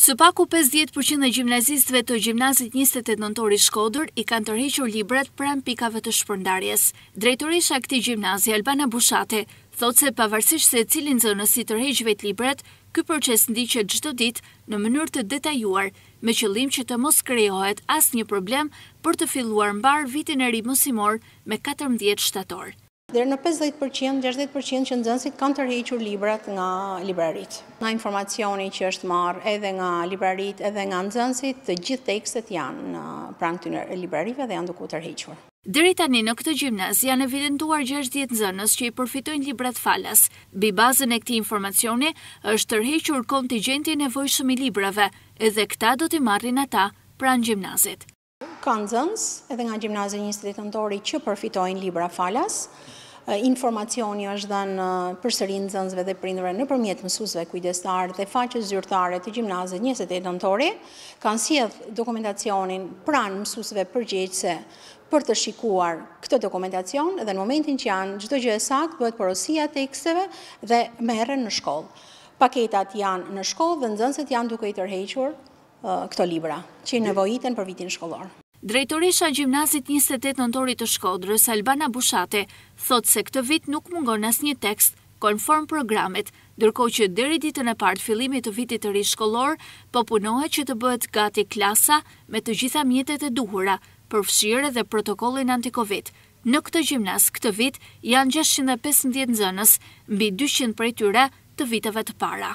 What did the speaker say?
Së paku 50% e gjimnazistëve të gjimnazit 28 nëntori shkodër i kanë tërhequr librat pranë pikave të shpërndarjes. Drejtorisha këti gjimnazi Albana Bushate thotë se pavarësisht se cilin zënësi tërhequve të librat, këj proces ndiqet gjithë dit në mënyrë të detajuar, me qëllim që të mos krejohet asë një problem për të filluar mbar vitin e rimësimor me 14 shtator. Dhe në 50%, 60% që nëzënsit kanë tërhequr librat nga librarit. Nga informacioni që është marë edhe nga librarit edhe nga nëzënsit, të gjithë tekstet janë në prangë të librarive dhe janë duku tërhequr. Dëri tani në këtë gjimnaz janë evidentuar 60 nëzënës që i përfitojnë librat falas. Bi bazën e këti informacioni është tërhequr kontingenti nevojshëm i librave edhe këta do t'i marrin ata pranë gjimnazit kanë zëns, edhe nga gjimnazë një stilit të që përfitojnë libra falas, informacioni është dhe në përsërin zënsve dhe prindre në përmjetë mësusve kujdestarë dhe faqës zyrtare të gjimnazët njëse të edëntori, kanë si dokumentacionin pranë mësusve përgjeqëse për të shikuar këtë dokumentacion dhe në momentin që janë gjithë gjithë e sakë bëhet porosia teksteve dhe merën në shkollë. Paketat janë në shkollë dhe në janë duke i tërhequr këto libra që i nevojiten për vitin shkollorë. Drejtoresha Gjimnazit 28 nëntorit të shkodrës Albana Bushate thot se këtë vit nuk mungon as një tekst konform programit, dërko që dëri ditën e partë filimit të vitit të ri shkollor, po punohet që të bëhet gati klasa me të gjitha mjetet e duhura, përfshire dhe protokollin anti-Covid. Në këtë gjimnaz këtë vit janë 615 nëzënës, mbi 200 për e tyre të viteve të para.